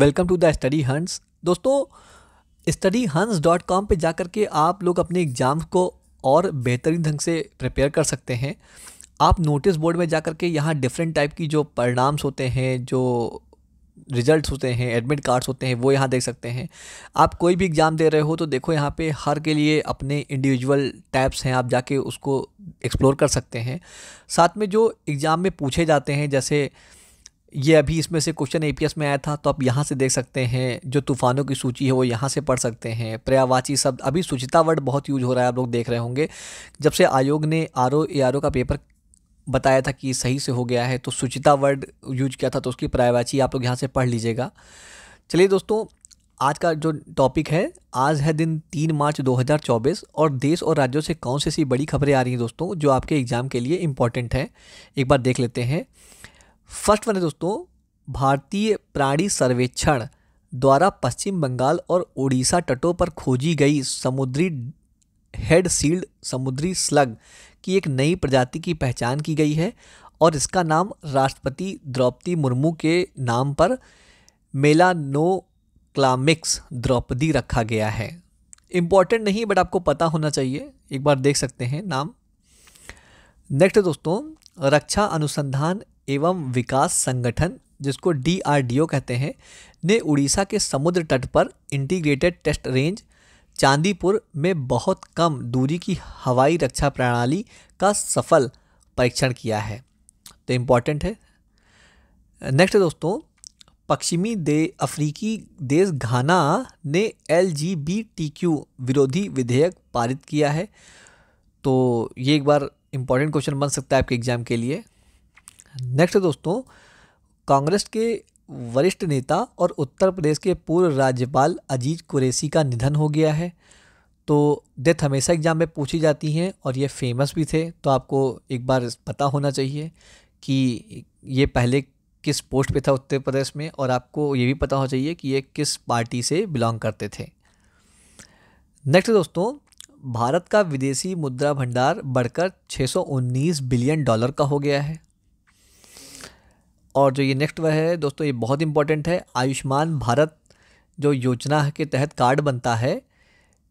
welcome to the study hands दोस्तों study hands dot com पर जा के आप लोग अपने एग्ज़ाम को और बेहतरीन ढंग से प्रिपेयर कर सकते हैं आप नोटिस बोर्ड में जा के यहाँ डिफरेंट टाइप की जो परिणाम्स होते हैं जो रिजल्ट्स होते हैं एडमिट कार्ड्स होते हैं वो यहाँ देख सकते हैं आप कोई भी एग्ज़ाम दे रहे हो तो देखो यहाँ पे हर के लिए अपने इंडिविजुअल टैब्स हैं आप जाके उसको एक्सप्लोर कर सकते हैं साथ में जो एग्ज़ाम में पूछे जाते हैं जैसे ये अभी इसमें से क्वेश्चन एपीएस में आया था तो आप यहाँ से देख सकते हैं जो तूफानों की सूची है वो यहाँ से पढ़ सकते हैं पर्यावाची शब्द अभी सुचिता वर्ड बहुत यूज हो रहा है आप लोग देख रहे होंगे जब से आयोग ने R O A R O का पेपर बताया था कि सही से हो गया है तो सुचिता वर्ड यूज किया था तो उसकी पर्यावाची आप लोग यहाँ से पढ़ लीजिएगा चलिए दोस्तों आज का जो टॉपिक है आज है दिन तीन मार्च 2024 और देश और राज्यों से कौन सी ऐसी बड़ी खबरें आ रही हैं दोस्तों जो आपके एग्ज़ाम के लिए इम्पॉर्टेंट हैं एक बार देख लेते हैं फर्स्ट वन है दोस्तों भारतीय प्राणी सर्वेक्षण द्वारा पश्चिम बंगाल और उड़ीसा तटों पर खोजी गई समुद्री हेड सील्ड समुद्री स्लग की एक नई प्रजाति की पहचान की गई है और इसका नाम राष्ट्रपति द्रौपदी मुर्मू के नाम पर मेलानोक्लामिक्स द्रौपदी रखा गया है इम्पॉर्टेंट नहीं बट आपको पता होना चाहिए एक बार देख सकते हैं नाम नेक्स्ट दोस्तों रक्षा अनुसंधान एवं विकास संगठन जिसको डी कहते हैं ने उड़ीसा के समुद्र तट पर इंटीग्रेटेड टेस्ट रेंज चांदीपुर में बहुत कम दूरी की हवाई रक्षा प्रणाली का सफल परीक्षण किया है तो इम्पॉर्टेंट है नेक्स्ट दोस्तों पश्चिमी दे अफ्रीकी देश घाना ने एल विरोधी विधेयक पारित किया है तो ये एक बार इम्पॉर्टेंट क्वेश्चन बन सकता है आपके एग्जाम के लिए नेक्स्ट दोस्तों कांग्रेस के वरिष्ठ नेता और उत्तर प्रदेश के पूर्व राज्यपाल अजीज कुरैसी का निधन हो गया है तो डेथ हमेशा एग्ज़ाम में पूछी जाती हैं और ये फेमस भी थे तो आपको एक बार पता होना चाहिए कि ये पहले किस पोस्ट पे था उत्तर प्रदेश में और आपको ये भी पता होना चाहिए कि ये किस पार्टी से बिलोंग करते थे नेक्स्ट दोस्तों भारत का विदेशी मुद्रा भंडार बढ़कर 619 बिलियन डॉलर का हो गया है और जो ये नेक्स्ट वह है दोस्तों ये बहुत इंपॉर्टेंट है आयुष्मान भारत जो योजना के तहत कार्ड बनता है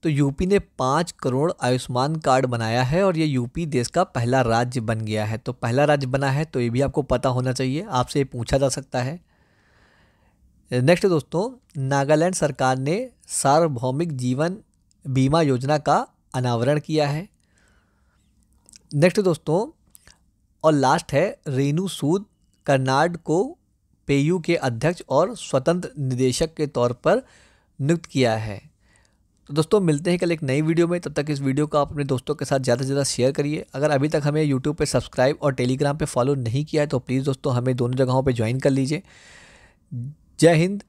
तो यूपी ने पाँच करोड़ आयुष्मान कार्ड बनाया है और ये यूपी देश का पहला राज्य बन गया है तो पहला राज्य बना है तो ये भी आपको पता होना चाहिए आपसे ये पूछा जा सकता है नेक्स्ट दोस्तों नागालैंड सरकार ने सार्वभौमिक जीवन बीमा योजना का अनावरण किया है नेक्स्ट दोस्तों और लास्ट है रेनू सूद कर्नाड को पेयू के अध्यक्ष और स्वतंत्र निदेशक के तौर पर नियुक्त किया है तो दोस्तों मिलते हैं कल एक नई वीडियो में तब तक इस वीडियो को आप अपने दोस्तों के साथ ज़्यादा से ज़्यादा शेयर करिए अगर अभी तक हमें यूट्यूब पर सब्सक्राइब और टेलीग्राम पर फॉलो नहीं किया है तो प्लीज़ दोस्तों हमें दोनों जगहों पर ज्वाइन कर लीजिए जय हिंद